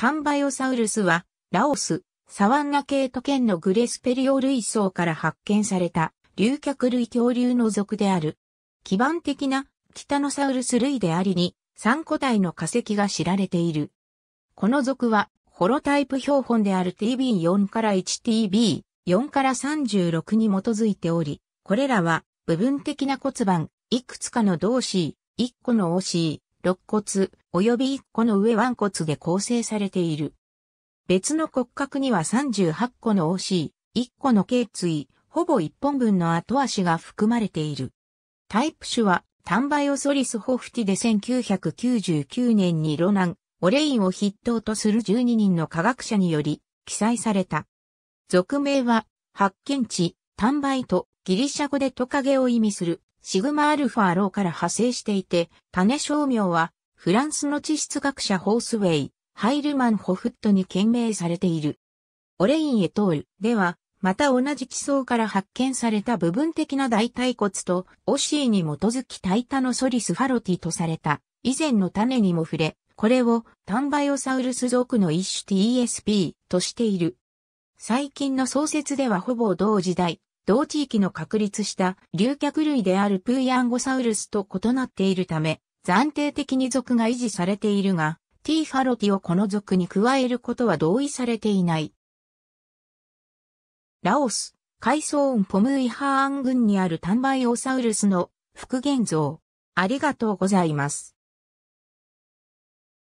タンバイオサウルスは、ラオス、サワンナ系都県のグレスペリオ類層から発見された、竜脚類恐竜の属である。基盤的な、キタノサウルス類でありに、3個体の化石が知られている。この属は、ホロタイプ標本である TB4 から 1TB4 から36に基づいており、これらは、部分的な骨盤、いくつかの同士、1個の OC、肋骨、及び1個の上腕骨で構成されている。別の骨格には38個の OC、1個の頸椎、ほぼ1本分の後足が含まれている。タイプ種は、タンバイオソリスホフティで1999年にロナン、オレインを筆頭とする12人の科学者により記載された。俗名は、発見地、タンバイとギリシャ語でトカゲを意味するシグマアルファローから派生していて、種商業は、フランスの地質学者ホースウェイ、ハイルマン・ホフットに献名されている。オレイン・エトールでは、また同じ地層から発見された部分的な大腿骨と、オシーに基づきタイタノソリス・ファロティとされた、以前の種にも触れ、これをタンバイオサウルス属の一種 TSP としている。最近の創設ではほぼ同時代、同地域の確立した竜脚類であるプーヤンゴサウルスと異なっているため、暫定的に属が維持されているが、ティーファロティをこの属に加えることは同意されていない。ラオス、海藻音ポムイハーン群にあるンバイオサウルスの復元像。ありがとうございます。